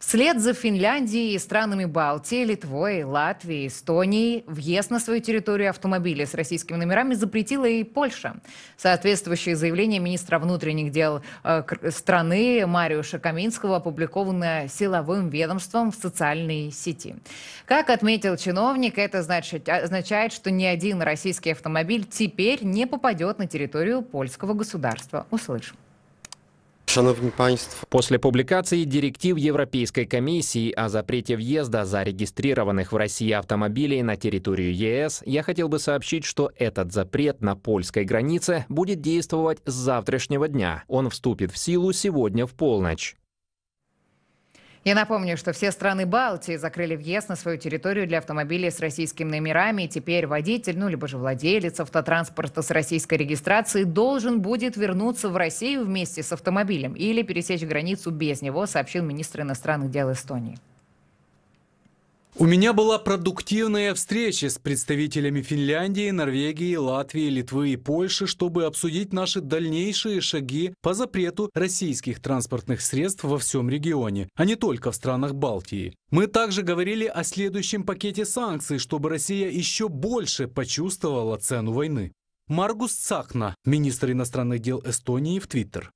Вслед за Финляндией и странами Балтии, Литвой, Латвией, Эстонией въезд на свою территорию автомобилей с российскими номерами запретила и Польша. Соответствующее заявление министра внутренних дел э, страны Мариуша Каминского опубликовано силовым ведомством в социальной сети. Как отметил чиновник, это значит, а, означает, что ни один российский автомобиль теперь не попадет на территорию польского государства. Услышим. Szanowni Państwo. После публикации директив Европейской комиссии о запрете въезда зарегистрированных в России автомобилей на территорию ЕС, я хотел бы сообщить, что этот запрет на польской границе будет действовать с завтрашнего дня. Он вступит в силу сегодня в полночь. Я напомню, что все страны Балтии закрыли въезд на свою территорию для автомобилей с российскими номерами, и теперь водитель, ну, либо же владелец автотранспорта с российской регистрацией должен будет вернуться в Россию вместе с автомобилем или пересечь границу без него, сообщил министр иностранных дел Эстонии. У меня была продуктивная встреча с представителями Финляндии, Норвегии, Латвии, Литвы и Польши, чтобы обсудить наши дальнейшие шаги по запрету российских транспортных средств во всем регионе, а не только в странах Балтии. Мы также говорили о следующем пакете санкций, чтобы Россия еще больше почувствовала цену войны. Маргус Цахна, министр иностранных дел Эстонии, в Твиттер.